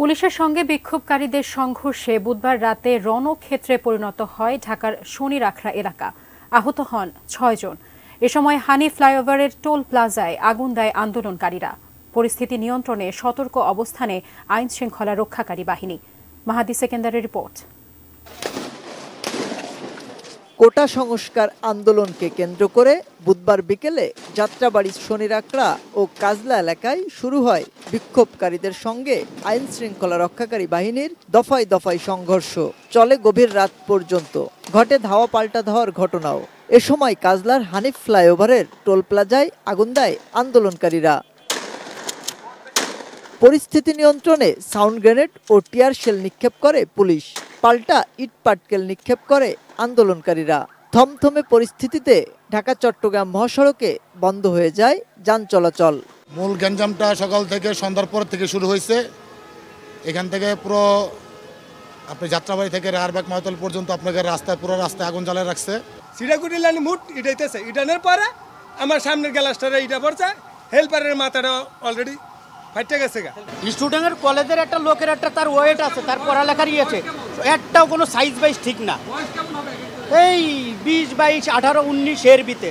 পুলিশের সঙ্গে বিক্ষোভকারীদের সংঘর্ষে বুধবার রাতে রণক্ষেত্রে পরিণত হয় ঢাকার শনি রাখরা এলাকা আহত হন ছয়জন এ সময় হানি ফ্লাইওভারের টোল প্লাজায় আগুন দেয় আন্দোলনকারীরা পরিস্থিতি নিয়ন্ত্রণে সতর্ক অবস্থানে আইন শৃঙ্খলা রক্ষাকারী বাহিনী মাহাদি সেকেন্ডারের রিপোর্ট কোটা সংস্কার আন্দোলনকে কেন্দ্র করে বুধবার বিকেলে যাত্রাবাড়ি শনিরাকড়া ও কাজলা এলাকায় শুরু হয় বিক্ষোভকারীদের সঙ্গে আইন শৃঙ্খলা রক্ষাকারী বাহিনীর দফায় দফায় সংঘর্ষ চলে গভীর রাত পর্যন্ত ঘটে ধাওয়া পাল্টা ধাওয়ার ঘটনাও এ সময় কাজলার হানিফ ফ্লাইওভারের টোল প্লাজায় আগুন দেয় আন্দোলনকারীরা পরিস্থিতি নিয়ন্ত্রণে সাউন্ড গ্রেনেড ও টিয়ার শেল নিক্ষেপ করে পুলিশ পাল্টা ইট পাটকেল নিক্ষেপ করে আন্দোলনকারীরা থমথমে পরিস্থিতিতে ঢাকা চট্টগ্রাম মহাসড়কে বন্ধ হয়ে যায় যান চলাচল মূল গ্যাঞ্জামটা সকাল থেকে সন্ধ্যার পর থেকে শুরু হয়েছে এখান থেকে পুরো আপনি যাত্রাবাড়ি থেকে রাহারবাগ মাহতল পর্যন্ত আপনাকে রাস্তায় পুরো রাস্তায় আগুন জ্বালায় রাখছে সিটাগুড়ি লাইন মুট ইটাইতেছে ইটানের পরে আমার সামনের গ্যালাস্টারে ইটা পড়ছে হেল্পারের মাথাটা অলরেডি ফাইটটা গেছে গা স্টুডেন্টের কলেজের একটা লোকের একটা তার ওয়েট আছে তার পড়ালেখার ইয়ে আছে একটাও কোনো সাইজ বাইজ ঠিক না এই বিশ বাইশ আঠারো উনিশ এর ভিতরে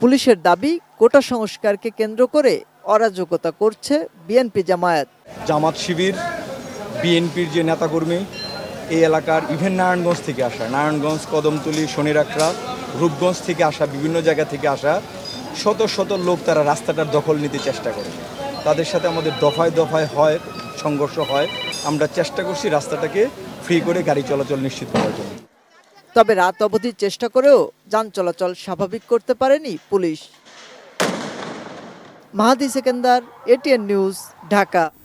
পুলিশের দাবি কোটা সংস্কারকে কেন্দ্র করে অরাজকতা করছে বিএনপি জামায়াত জামাত শিবির বিএনপির যে নেতাকর্মী এই এলাকার ইভেন নারায়ণগঞ্জ থেকে আসা নারায়ণগঞ্জ কদমতলি শনিরাকড়া রূপগঞ্জ থেকে আসা বিভিন্ন জায়গা থেকে আসা শত শত লোক তারা রাস্তাটার দখল নিতে চেষ্টা করে তাদের সাথে আমাদের দফায় দফায় হয় সংঘর্ষ হয় আমরা চেষ্টা করছি রাস্তাটাকে ফ্রি করে গাড়ি চলাচল নিশ্চিত করার জন্য তবে রাত অবধি চেষ্টা করেও যান চলাচল স্বাভাবিক করতে পারেনি পুলিশ মাহাদি সেকেন্দার এটিএন নিউজ ঢাকা